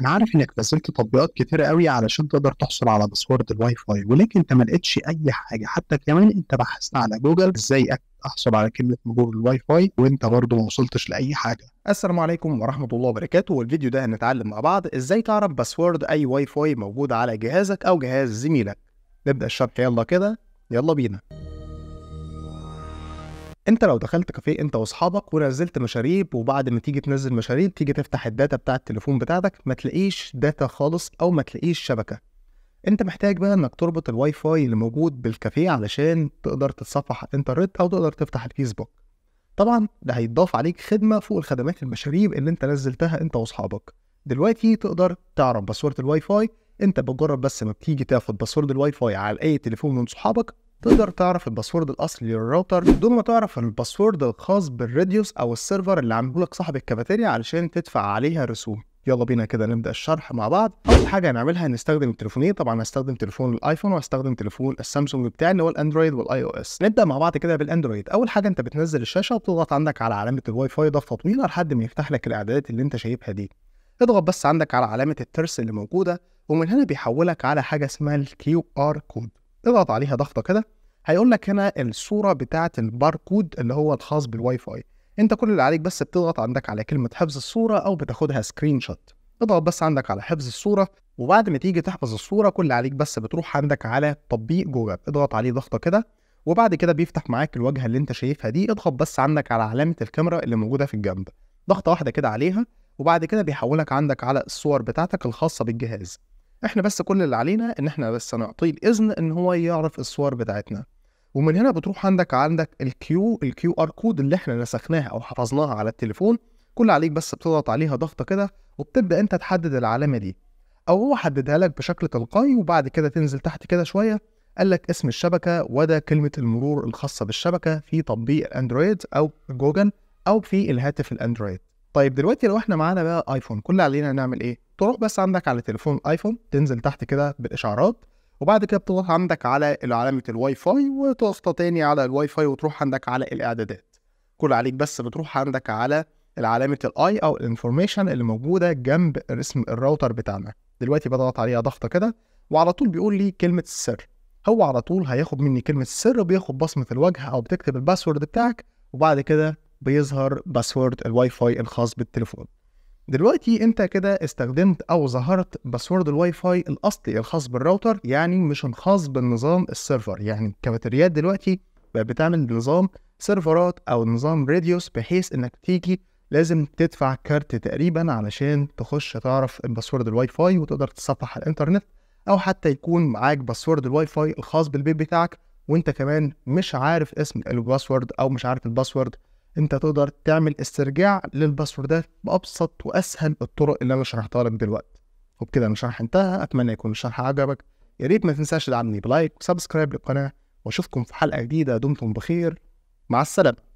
انا عارف انك نزلت تطبيقات كتيره قوي علشان تقدر تحصل على باسورد الواي فاي ولكن انت ما لقيتش اي حاجه حتى كمان انت بحثت على جوجل ازاي احصل على كلمه مرور الواي فاي وانت برضه ما وصلتش لاي حاجه السلام عليكم ورحمه الله وبركاته والفيديو ده هنتعلم مع بعض ازاي تعرف باسورد اي واي فاي موجود على جهازك او جهاز زميلك نبدا الشرح يلا كده يلا بينا انت لو دخلت كافيه انت واصحابك ونزلت مشاريب وبعد ما تيجي تنزل مشاريب تيجي تفتح الداتا بتاع التليفون بتاعتك ما تلاقيش داتا خالص او ما تلاقيش شبكه انت محتاج بقى انك تربط الواي فاي اللي موجود بالكافيه علشان تقدر تتصفح الانترنت او تقدر تفتح الفيسبوك طبعا ده هيتضاف عليك خدمه فوق الخدمات المشاريب اللي انت نزلتها انت واصحابك دلوقتي تقدر تعرف باسورد الواي فاي انت بمجرد بس ما بتيجي تاخد باسورد الواي فاي على اي تليفون من صحابك تقدر تعرف الباسورد الاصلي للراوتر دون ما تعرف الباسورد الخاص بالراديوس او السيرفر اللي عامله لك صاحب الكافيتيريا علشان تدفع عليها رسوم يلا بينا كده نبدا الشرح مع بعض اول حاجه هنعملها هنستخدم تليفونين طبعا هستخدم تليفون الايفون وهستخدم تليفون السامسونج بتاعي اللي هو الاندرويد والاي او اس نبدا مع بعض كده بالاندرويد اول حاجه انت بتنزل الشاشه وبتضغط عندك على علامه الواي فاي ضغطه طويله لحد ما يفتح لك الاعدادات اللي انت شايفها دي اضغط بس عندك على علامه الترس اللي موجوده ومن هنا بيحولك على حاجه اسمها الكيو ار كود اضغط عليها ضغطه كده هيقول لك هنا الصوره بتاعه الباركود اللي هو الخاص بالواي فاي انت كل اللي عليك بس بتضغط عندك على كلمه حفظ الصوره او بتاخدها سكرين شوت اضغط بس عندك على حفظ الصوره وبعد ما تيجي تحفظ الصوره كل اللي عليك بس بتروح عندك على تطبيق جوجل اضغط عليه ضغطه كده وبعد كده بيفتح معاك الواجهه اللي انت شايفها دي اضغط بس عندك على علامه الكاميرا اللي موجوده في الجنب ضغطه واحده كده عليها وبعد كده بيحولك عندك على الصور بتاعتك الخاصه بالجهاز احنا بس كل اللي علينا ان احنا بس نعطيه الاذن ان هو يعرف الصور بتاعتنا ومن هنا بتروح عندك عندك الكيو الكيو ار كود اللي احنا نسخناها او حفظناها على التليفون كل عليك بس بتضغط عليها ضغطه كده وبتبدا انت تحدد العلامه دي او هو حددها لك بشكل تلقائي وبعد كده تنزل تحت كده شويه قال لك اسم الشبكه وده كلمه المرور الخاصه بالشبكه في تطبيق الاندرويد او جوجل او في الهاتف الاندرويد طيب دلوقتي لو احنا معانا بقى ايفون كل علينا نعمل ايه تروح بس عندك على تليفون ايفون تنزل تحت كده بالاشعارات وبعد كده بتروح عندك على علامه الواي فاي وتقف تاني على الواي فاي وتروح عندك على الاعدادات كل عليك بس بتروح عندك على علامه الاي او الانفورميشن اللي موجوده جنب اسم الراوتر بتاعنا دلوقتي بضغط عليها ضغطه كده وعلى طول بيقول لي كلمه السر هو على طول هياخد مني كلمه السر بياخد بصمه الوجه او بتكتب الباسورد بتاعك وبعد كده بيظهر باسورد الواي فاي الخاص بالتليفون دلوقتي انت كده استخدمت او ظهرت باسورد الواي فاي الاصلي الخاص بالراوتر يعني مش الخاص بالنظام السيرفر يعني الكافيتريات دلوقتي بقت بتعمل نظام سيرفرات او نظام راديوس بحيث انك تيجي لازم تدفع كارت تقريبا علشان تخش تعرف الباسورد الواي فاي وتقدر تصفح الانترنت او حتى يكون معاك باسورد الواي فاي الخاص بالبيت بتاعك وانت كمان مش عارف اسم الباسورد او مش عارف الباسورد انت تقدر تعمل استرجاع للباسوردات بابسط واسهل الطرق اللي انا شرحتها لك دلوقتي وبكده انا شرح انتهى اتمنى يكون الشرح عجبك يا ريت ما تنساش تدعمني بلايك وسبسكرايب للقناه واشوفكم في حلقه جديده دمتم بخير مع السلامه